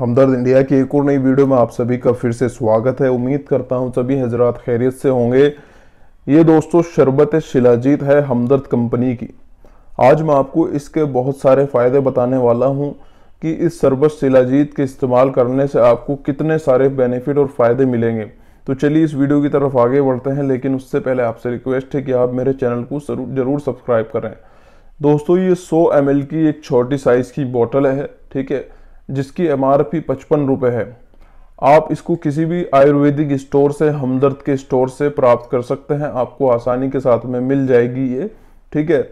हमदर्द India की एक और नई वीडियो में आप सभी का फिर से स्वागत है उम्मीद करता हूँ सभी हजरात खैरियत से होंगे ये दोस्तों शरबत शिलाजीत है हमदर्द कंपनी की आज मैं आपको इसके बहुत सारे फ़ायदे बताने वाला हूँ कि इस शरबत शिलाजीत के इस्तेमाल करने से आपको कितने सारे बेनिफिट और फ़ायदे मिलेंगे तो चलिए इस वीडियो की तरफ आगे बढ़ते हैं लेकिन उससे पहले आपसे रिक्वेस्ट है कि आप मेरे चैनल को ज़रूर सब्सक्राइब करें दोस्तों ये सौ एम की एक छोटी साइज़ की बॉटल है ठीक है जिसकी एम आर पी पचपन रुपये है आप इसको किसी भी आयुर्वेदिक स्टोर से हमदर्द के स्टोर से प्राप्त कर सकते हैं आपको आसानी के साथ में मिल जाएगी ये ठीक है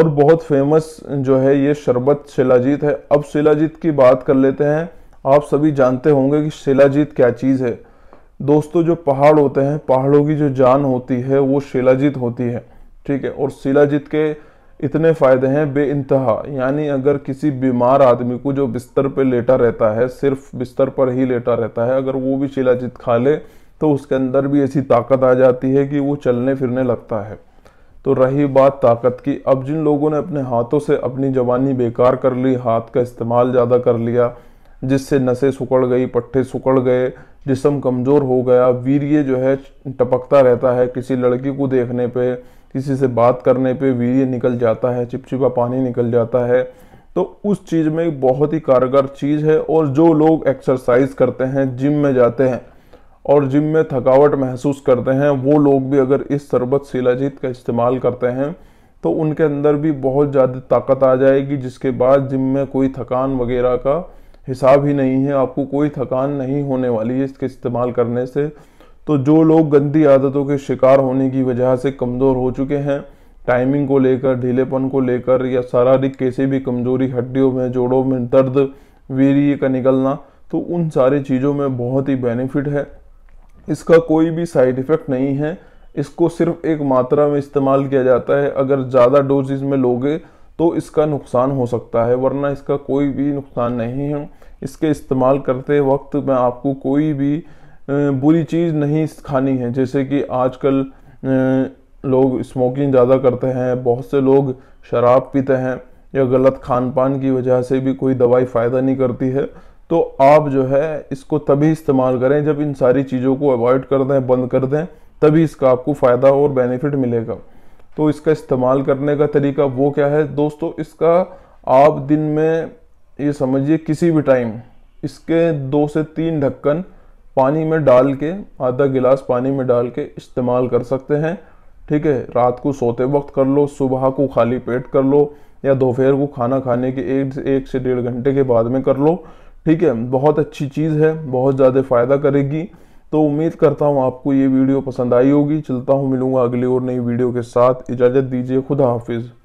और बहुत फेमस जो है ये शरबत शिलाजीत है अब शिलाजीत की बात कर लेते हैं आप सभी जानते होंगे कि शिलाजीत क्या चीज़ है दोस्तों जो पहाड़ होते हैं पहाड़ों की जो जान होती है वो शिलाजीत होती है ठीक है और शिलाजीत के इतने फ़ायदे हैं बे इंतहा यानी अगर किसी बीमार आदमी को जो बिस्तर पर लेटा रहता है सिर्फ बिस्तर पर ही लेटा रहता है अगर वो भी जित खा ले तो उसके अंदर भी ऐसी ताकत आ जाती है कि वो चलने फिरने लगता है तो रही बात ताकत की अब जिन लोगों ने अपने हाथों से अपनी जवानी बेकार कर ली हाथ का इस्तेमाल ज़्यादा कर लिया जिससे नशे सुकड़ गई पट्टे सुकड़ गए जिसम कमज़ोर हो गया वीर्य जो है टपकता रहता है किसी लड़की को देखने पर किसी से बात करने पे वीर निकल जाता है चिपचिपा पानी निकल जाता है तो उस चीज़ में बहुत ही कारगर चीज़ है और जो लोग एक्सरसाइज करते हैं जिम में जाते हैं और जिम में थकावट महसूस करते हैं वो लोग भी अगर इस शरबत शिलाजीत का इस्तेमाल करते हैं तो उनके अंदर भी बहुत ज़्यादा ताकत आ जाएगी जिसके बाद जिम में कोई थकान वगैरह का हिसाब ही नहीं है आपको कोई थकान नहीं होने वाली है इसके इस्तेमाल करने से तो जो लोग गंदी आदतों के शिकार होने की वजह से कमज़ोर हो चुके हैं टाइमिंग को लेकर ढीलेपन को लेकर या शारीरिक कैसे भी कमजोरी हड्डियों में जोड़ों में दर्द वीर्य का निकलना तो उन सारी चीज़ों में बहुत ही बेनिफिट है इसका कोई भी साइड इफ़ेक्ट नहीं है इसको सिर्फ एक मात्रा में इस्तेमाल किया जाता है अगर ज़्यादा डोज इसमें लोगे तो इसका नुकसान हो सकता है वरना इसका कोई भी नुकसान नहीं है इसके इस्तेमाल करते वक्त मैं आपको कोई भी बुरी चीज़ नहीं खानी है जैसे कि आजकल लोग स्मोकिंग ज़्यादा करते हैं बहुत से लोग शराब पीते हैं या गलत खान पान की वजह से भी कोई दवाई फ़ायदा नहीं करती है तो आप जो है इसको तभी इस्तेमाल करें जब इन सारी चीज़ों को अवॉइड कर दें बंद कर दें तभी इसका आपको फ़ायदा और बेनिफिट मिलेगा तो इसका इस्तेमाल करने का तरीका वो क्या है दोस्तों इसका आप दिन में ये समझिए किसी भी टाइम इसके दो से तीन ढक्कन पानी में डाल के आधा गिलास पानी में डाल के इस्तेमाल कर सकते हैं ठीक है रात को सोते वक्त कर लो सुबह को खाली पेट कर लो या दोपहर को खाना खाने के एक एक से डेढ़ घंटे के बाद में कर लो ठीक है बहुत अच्छी चीज़ है बहुत ज़्यादा फ़ायदा करेगी तो उम्मीद करता हूँ आपको ये वीडियो पसंद आई होगी चलता हूँ मिलूँगा अगली और नई वीडियो के साथ इजाज़त दीजिए खुदा हाफिज़